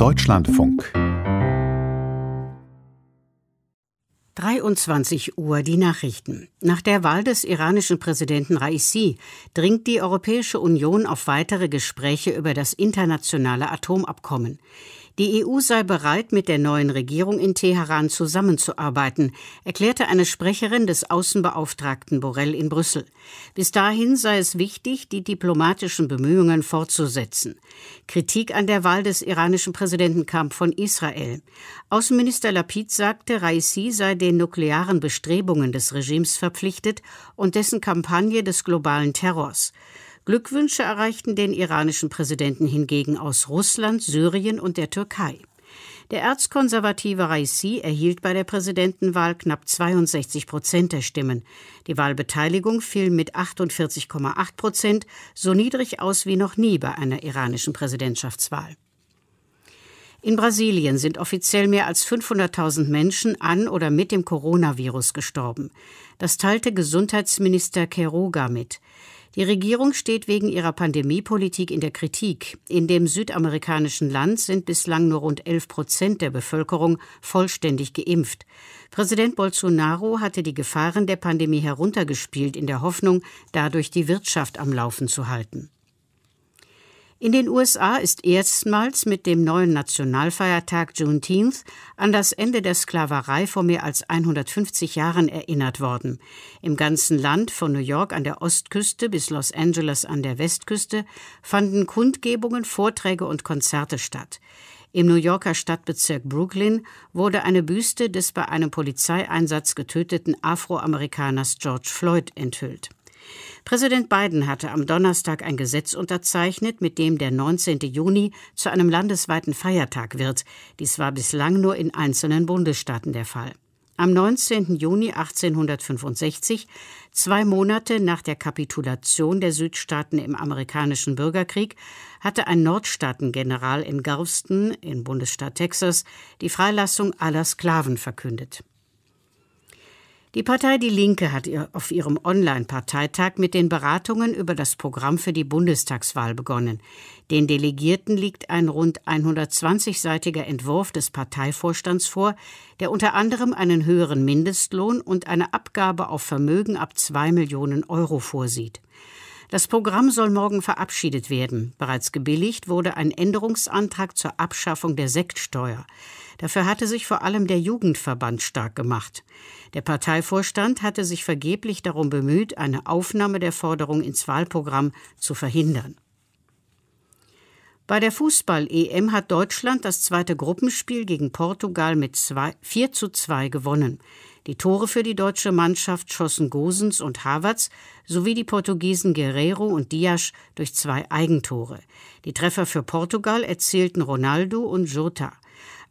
Deutschlandfunk. 23 Uhr die Nachrichten. Nach der Wahl des iranischen Präsidenten Raisi dringt die Europäische Union auf weitere Gespräche über das internationale Atomabkommen. Die EU sei bereit, mit der neuen Regierung in Teheran zusammenzuarbeiten, erklärte eine Sprecherin des Außenbeauftragten Borrell in Brüssel. Bis dahin sei es wichtig, die diplomatischen Bemühungen fortzusetzen. Kritik an der Wahl des iranischen Präsidenten kam von Israel. Außenminister Lapid sagte, Raisi sei den nuklearen Bestrebungen des Regimes verpflichtet und dessen Kampagne des globalen Terrors. Glückwünsche erreichten den iranischen Präsidenten hingegen aus Russland, Syrien und der Türkei. Der erzkonservative Raisi erhielt bei der Präsidentenwahl knapp 62 Prozent der Stimmen. Die Wahlbeteiligung fiel mit 48,8 Prozent so niedrig aus wie noch nie bei einer iranischen Präsidentschaftswahl. In Brasilien sind offiziell mehr als 500.000 Menschen an oder mit dem Coronavirus gestorben. Das teilte Gesundheitsminister Queiroga mit. Die Regierung steht wegen ihrer Pandemiepolitik in der Kritik. In dem südamerikanischen Land sind bislang nur rund 11 Prozent der Bevölkerung vollständig geimpft. Präsident Bolsonaro hatte die Gefahren der Pandemie heruntergespielt in der Hoffnung, dadurch die Wirtschaft am Laufen zu halten. In den USA ist erstmals mit dem neuen Nationalfeiertag Juneteenth an das Ende der Sklaverei vor mehr als 150 Jahren erinnert worden. Im ganzen Land, von New York an der Ostküste bis Los Angeles an der Westküste, fanden Kundgebungen, Vorträge und Konzerte statt. Im New Yorker Stadtbezirk Brooklyn wurde eine Büste des bei einem Polizeieinsatz getöteten Afroamerikaners George Floyd enthüllt. Präsident Biden hatte am Donnerstag ein Gesetz unterzeichnet, mit dem der 19. Juni zu einem landesweiten Feiertag wird. Dies war bislang nur in einzelnen Bundesstaaten der Fall. Am 19. Juni 1865, zwei Monate nach der Kapitulation der Südstaaten im amerikanischen Bürgerkrieg, hatte ein Nordstaatengeneral in Galveston im Bundesstaat Texas die Freilassung aller Sklaven verkündet. Die Partei Die Linke hat auf ihrem Online-Parteitag mit den Beratungen über das Programm für die Bundestagswahl begonnen. Den Delegierten liegt ein rund 120-seitiger Entwurf des Parteivorstands vor, der unter anderem einen höheren Mindestlohn und eine Abgabe auf Vermögen ab 2 Millionen Euro vorsieht. Das Programm soll morgen verabschiedet werden. Bereits gebilligt wurde ein Änderungsantrag zur Abschaffung der Sektsteuer. Dafür hatte sich vor allem der Jugendverband stark gemacht. Der Parteivorstand hatte sich vergeblich darum bemüht, eine Aufnahme der Forderung ins Wahlprogramm zu verhindern. Bei der Fußball-EM hat Deutschland das zweite Gruppenspiel gegen Portugal mit 4 zu 2 gewonnen. Die Tore für die deutsche Mannschaft schossen Gosens und Havertz sowie die Portugiesen Guerrero und Dias durch zwei Eigentore. Die Treffer für Portugal erzielten Ronaldo und Jota.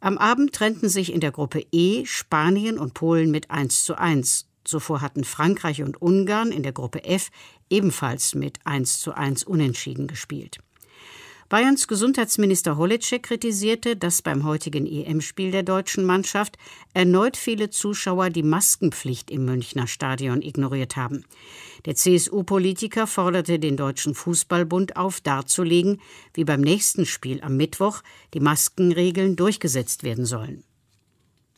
Am Abend trennten sich in der Gruppe E Spanien und Polen mit 1 zu 1. Zuvor hatten Frankreich und Ungarn in der Gruppe F ebenfalls mit 1 zu 1 unentschieden gespielt. Bayerns Gesundheitsminister Holecek kritisierte, dass beim heutigen EM-Spiel der deutschen Mannschaft erneut viele Zuschauer die Maskenpflicht im Münchner Stadion ignoriert haben. Der CSU-Politiker forderte den Deutschen Fußballbund auf, darzulegen, wie beim nächsten Spiel am Mittwoch die Maskenregeln durchgesetzt werden sollen.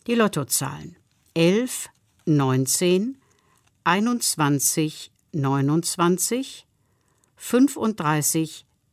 Die Lottozahlen 11, 19, 21, 29, 35,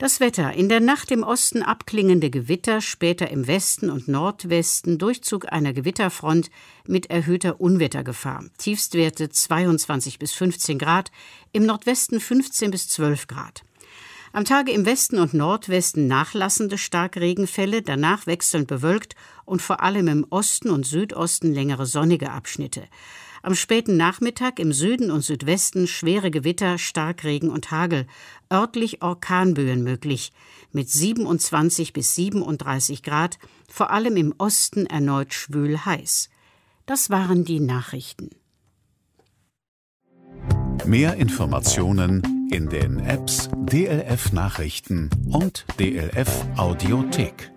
Das Wetter. In der Nacht im Osten abklingende Gewitter, später im Westen und Nordwesten Durchzug einer Gewitterfront mit erhöhter Unwettergefahr. Tiefstwerte 22 bis 15 Grad, im Nordwesten 15 bis 12 Grad. Am Tage im Westen und Nordwesten nachlassende Starkregenfälle, danach wechselnd bewölkt und vor allem im Osten und Südosten längere sonnige Abschnitte. Am späten Nachmittag im Süden und Südwesten schwere Gewitter, Starkregen und Hagel, örtlich Orkanböen möglich, mit 27 bis 37 Grad, vor allem im Osten erneut schwül heiß. Das waren die Nachrichten. Mehr Informationen in den Apps DLF Nachrichten und DLF Audiothek.